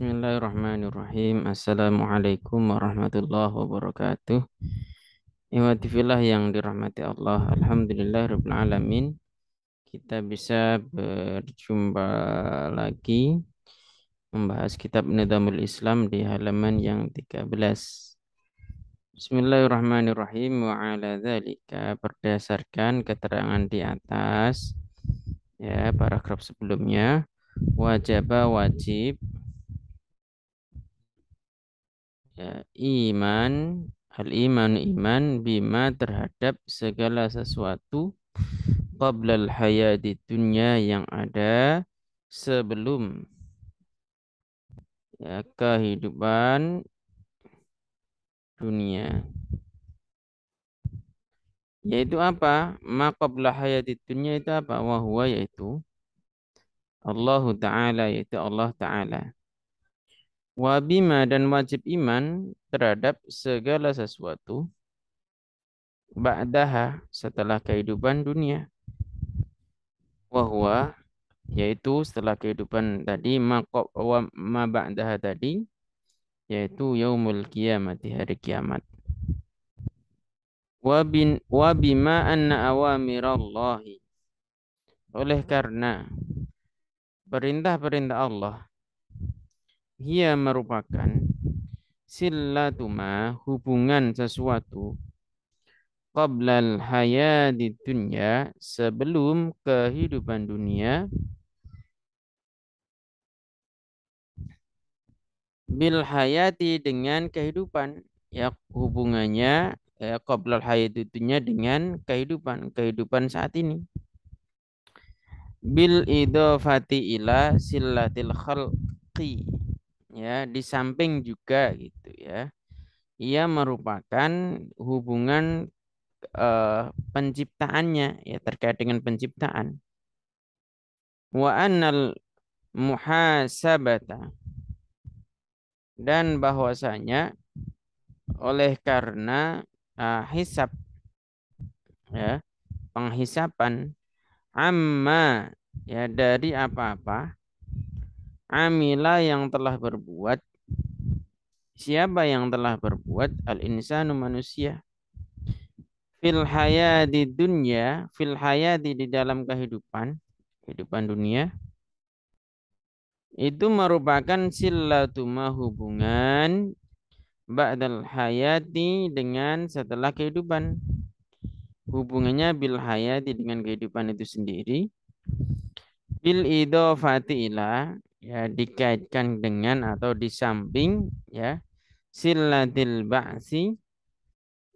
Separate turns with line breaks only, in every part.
Bismillahirrahmanirrahim. Assalamualaikum warahmatullahi wabarakatuh. Iwatifillah yang dirahmati Allah. Alhamdulillah Rabbil Alamin. Kita bisa berjumpa lagi membahas kitab Nidamul Islam di halaman yang 13. Bismillahirrahmanirrahim. Wa ala dhalika berdasarkan keterangan di atas ya paragraf sebelumnya wajib wajib ya, iman hal iman iman bima terhadap segala sesuatu qablal hayati dunia yang ada sebelum ya, kehidupan dunia yaitu apa maqabla hayati dunia itu apa wahwa yaitu Allah Ta'ala yaitu Allah Ta'ala Wabima dan wajib iman terhadap segala sesuatu. Ba'daha setelah kehidupan dunia. Wahwa yaitu setelah kehidupan tadi wa ma ba'daha tadi yaitu yaumul kiamati hari kiamat. Wabin wabima anna awamirallahi oleh karena perintah-perintah Allah ia merupakan silatuma hubungan sesuatu qablal hayati dunia sebelum kehidupan dunia bil hayati dengan kehidupan ya hubungannya ya, qablal hayati dunia dengan kehidupan kehidupan saat ini bil idofati ila silatil khalqi ya di samping juga gitu ya ia merupakan hubungan eh, penciptaannya ya terkait dengan penciptaan wa annal muhasabata dan bahwasanya oleh karena uh, hisab ya penghisapan amma ya dari apa-apa amila yang telah berbuat siapa yang telah berbuat al insanu manusia fil hayati dunia, fil hayati di dalam kehidupan kehidupan dunia itu merupakan silatuma hubungan ba'dal hayati dengan setelah kehidupan hubungannya bil hayati dengan kehidupan itu sendiri bil idofati ila ya dikaitkan dengan atau di samping ya silatil ba'si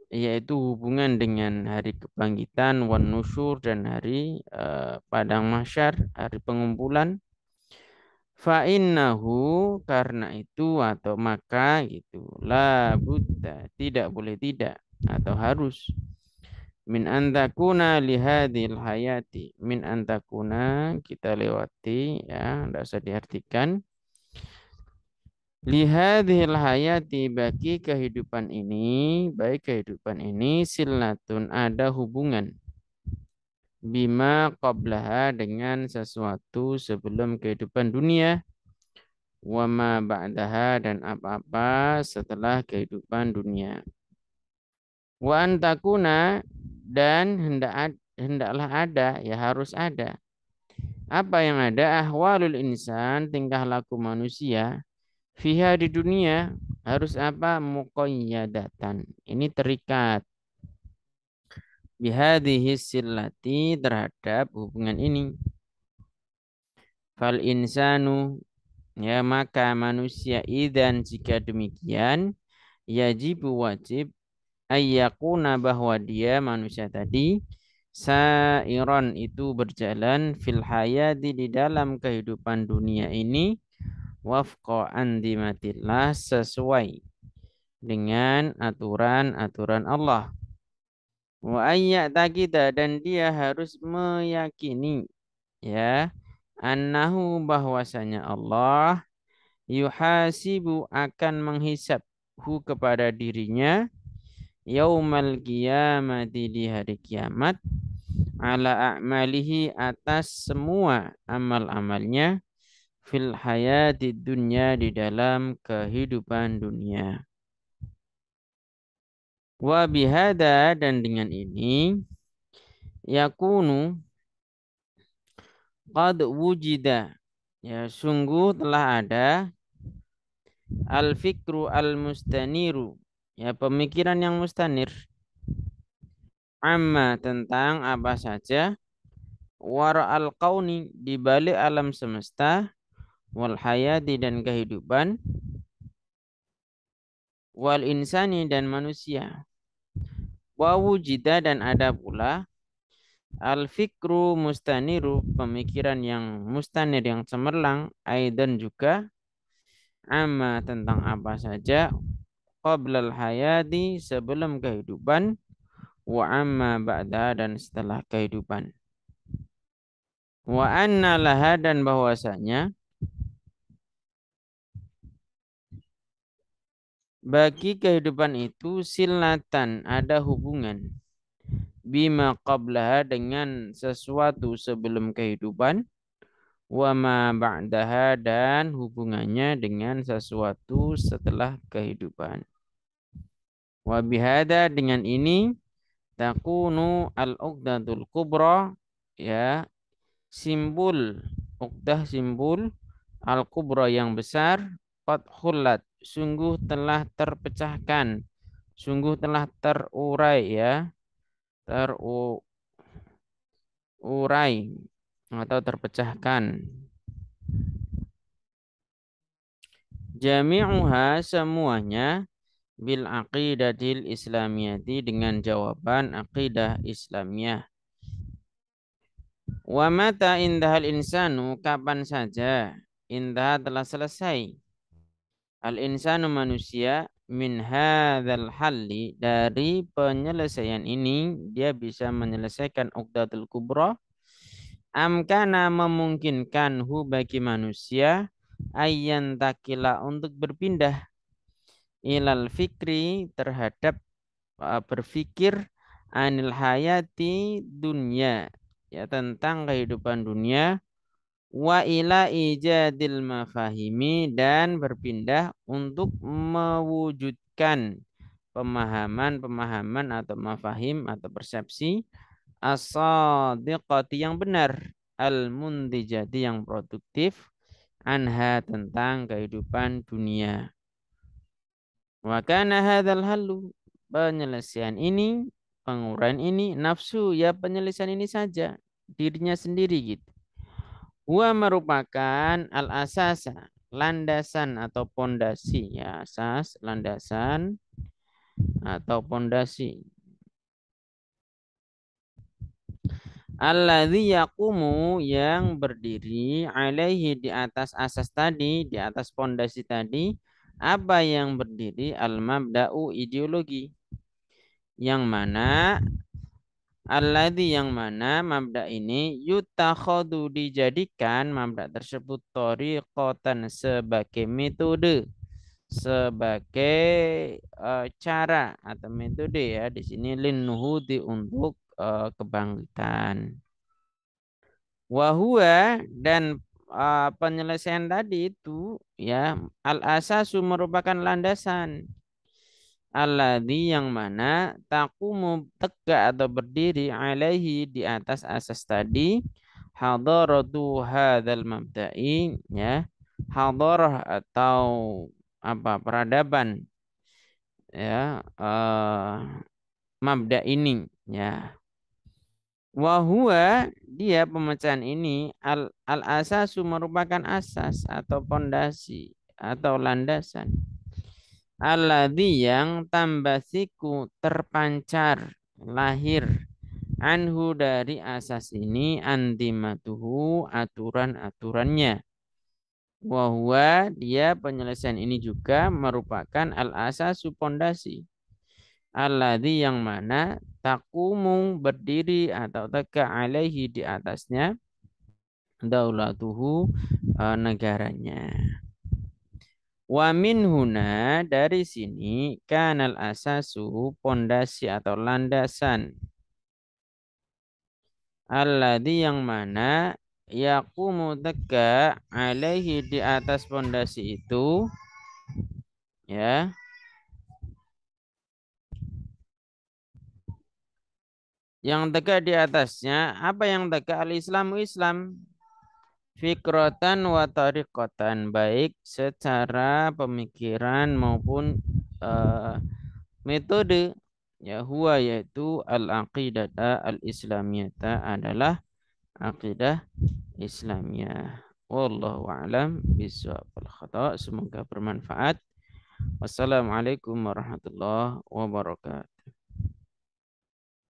yaitu hubungan dengan hari kebangkitan wan nusyur dan hari uh, padang mahsyar hari pengumpulan fa karena itu atau maka gitu la buta tidak boleh tidak atau harus min antakuna lihadil hayati min antakuna kita lewati ya tidak usah diartikan lihadil hayati bagi kehidupan ini baik kehidupan ini silatun ada hubungan bima qablaha dengan sesuatu sebelum kehidupan dunia wama ba'daha dan apa-apa setelah kehidupan dunia wa antakuna dan hendak hendaklah ada ya harus ada apa yang ada ahwalul insan tingkah laku manusia fiha di dunia harus apa muqayyadatan ini terikat bihadhihi silati terhadap hubungan ini fal insanu ya maka manusia idan jika demikian yajibu wajib ayyakuna bahwa dia manusia tadi sairon itu berjalan fil hayati di dalam kehidupan dunia ini wafqa andimatillah sesuai dengan aturan-aturan Allah. Wa kita dan dia harus meyakini ya annahu bahwasanya Allah yuhasibu akan menghisab hu kepada dirinya yaumal qiyamati di hari kiamat ala a'malihi atas semua amal-amalnya fil hayati dunia di dalam kehidupan dunia. Wa bihada dan dengan ini yakunu qad wujida ya sungguh telah ada al fikru al mustaniru Ya, pemikiran yang mustanir. Amma tentang apa saja. Wara al kauni di balik alam semesta. Wal hayati dan kehidupan. Wal insani dan manusia. Wawujida dan ada pula. Al fikru mustaniru pemikiran yang mustanir yang cemerlang aidan juga amma tentang apa saja qablal hayati sebelum kehidupan wa amma ba'da dan setelah kehidupan wa anna laha dan bahwasanya bagi kehidupan itu silatan ada hubungan bima qablaha dengan sesuatu sebelum kehidupan wa ma ba'daha dan hubungannya dengan sesuatu setelah kehidupan Wa bihada dengan ini takunu al-uqdatul kubra ya simbol uqdah simbol al-kubra yang besar qad khullat sungguh telah terpecahkan sungguh telah terurai ya terurai atau terpecahkan jami'uha semuanya bil aqidatil islamiyati dengan jawaban aqidah islamiyah. Wa mata indahal insanu kapan saja indah telah selesai. Al insanu manusia min hadzal halli dari penyelesaian ini dia bisa menyelesaikan uqdatul kubra amkana memungkinkan hu bagi manusia ayyan takila untuk berpindah ilal fikri terhadap uh, berfikir anil hayati dunia ya tentang kehidupan dunia wa ila ijadil mafahimi dan berpindah untuk mewujudkan pemahaman-pemahaman atau mafahim atau persepsi asadiqati yang benar al-mundijati yang produktif anha tentang kehidupan dunia Wa kana hadzal halu penyelesaian ini, penguraian ini, nafsu ya penyelesaian ini saja dirinya sendiri gitu. Wa merupakan al asasa landasan atau pondasi ya asas landasan atau pondasi Alladhi yakumu yang berdiri alaihi di atas asas tadi, di atas pondasi tadi, apa yang berdiri al-mabda'u ideologi yang mana alladhi yang mana mabda ini yutakhadu dijadikan mabda tersebut tariqatan sebagai metode sebagai uh, cara atau metode ya di sini linuhudi untuk uh, kebangkitan wahua dan uh, penyelesaian tadi itu ya al asasu merupakan landasan alladhi yang mana takumu tegak atau berdiri alaihi di atas asas tadi hadaratu hadzal mabda'i ya hadarah atau apa peradaban ya uh, mabda ini ya Wahua dia pemecahan ini al, al asasu merupakan asas atau pondasi atau landasan. Alladhi yang tambasiku terpancar lahir anhu dari asas ini antimatuhu aturan-aturannya. Wahua dia penyelesaian ini juga merupakan al asasu pondasi alladhi yang mana takumu berdiri atau tegak alaihi di atasnya daulatuhu eh, negaranya. Wa min dari sini kanal asasu pondasi atau landasan alladhi yang mana yakumu tegak alaihi di atas pondasi itu ya Yang tegak di atasnya, apa yang tegak al Islam Islam? Fikrotan wa tariqotan, baik secara pemikiran maupun uh, metode. Ya, huwa yaitu al aqidah al-islamiyata adalah aqidah Islamiyah. Wallahu a'lam bishawab khata. Semoga bermanfaat. Wassalamualaikum warahmatullahi wabarakatuh.